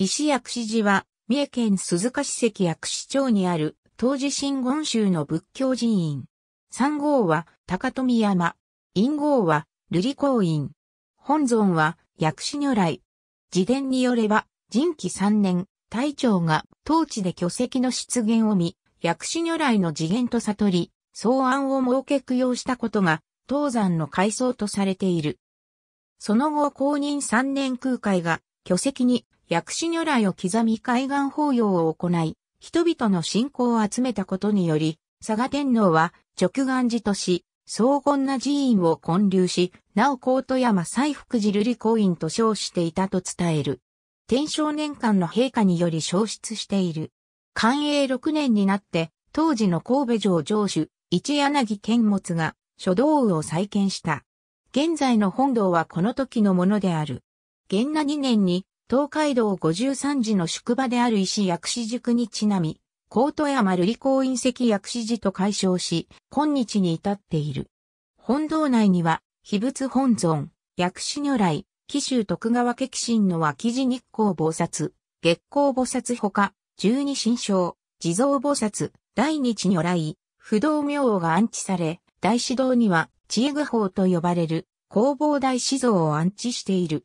石薬師寺は、三重県鈴鹿市関薬師町にある、当時新言宗の仏教寺院。三号は、高富山。陰号は、瑠璃光院。本尊は、薬師如来。自伝によれば、人気三年、隊長が、当地で巨石の出現を見、薬師如来の次元と悟り、草案を設け供養したことが、当山の階層とされている。その後公認三年空海が、巨石に薬師如来を刻み海岸法要を行い、人々の信仰を集めたことにより、佐賀天皇は直願寺とし、荘厳な寺院を建立し、なお高都山西福寺瑠璃公院と称していたと伝える。天正年間の陛下により消失している。寛永6年になって、当時の神戸城城主、一柳健物が書道具を再建した。現在の本堂はこの時のものである。元那2年に東海道五十三寺の宿場である石薬師塾にちなみ、高戸山瑠璃光隕石薬師寺と解消し、今日に至っている。本堂内には、秘仏本尊、薬師如来、紀州徳川激心の脇地日光菩薩、月光菩薩ほか、十二神将、地蔵菩薩、大日如来、不動明王が安置され、大師堂には、知恵具法と呼ばれる、工房大師像を安置している。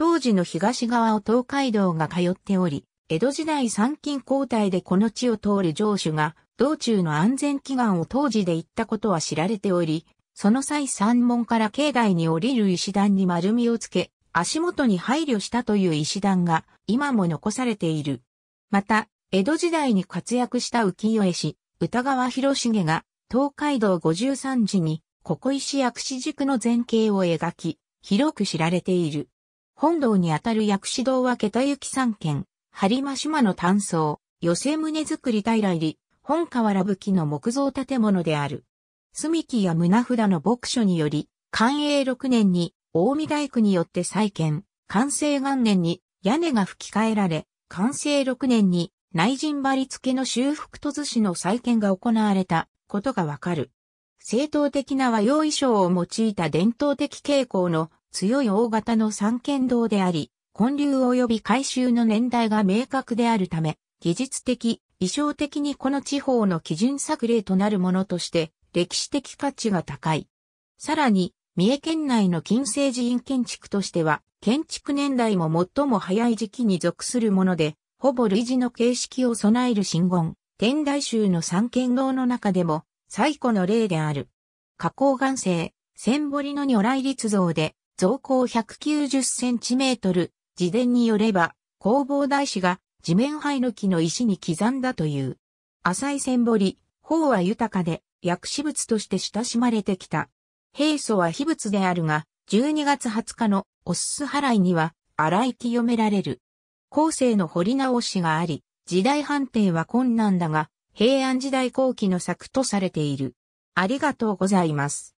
当時の東側を東海道が通っており、江戸時代参勤交代でこの地を通る城主が、道中の安全祈願を当時で行ったことは知られており、その際山門から境内に降りる石段に丸みをつけ、足元に配慮したという石段が今も残されている。また、江戸時代に活躍した浮世絵師、歌川広重が、東海道五十三時に、ここ石薬師塾の前景を描き、広く知られている。本堂にあたる薬師堂は桁行き三軒、張間島の炭層、寄せ胸作り平入り、本河原吹の木造建物である。住木や胸札の牧書により、寛永六年に大見大工によって再建、完成元年に屋根が吹き替えられ、完成六年に内陣張り付けの修復と図紙の再建が行われたことがわかる。正統的な和洋衣装を用いた伝統的傾向の強い大型の三剣道であり、混流及び改修の年代が明確であるため、技術的、意匠的にこの地方の基準作例となるものとして、歴史的価値が高い。さらに、三重県内の近世寺院建築としては、建築年代も最も早い時期に属するもので、ほぼ類似の形式を備える神言、天台宗の三剣道の中でも、最古の例である。花崗岩星、千堀の如来立像で、造高190センチメートル、自伝によれば、工房大師が地面灰の木の石に刻んだという。浅い線り、方は豊かで、薬師物として親しまれてきた。平素は秘仏であるが、12月20日のおすす払いには、荒い清められる。後世の掘り直しがあり、時代判定は困難だが、平安時代後期の作とされている。ありがとうございます。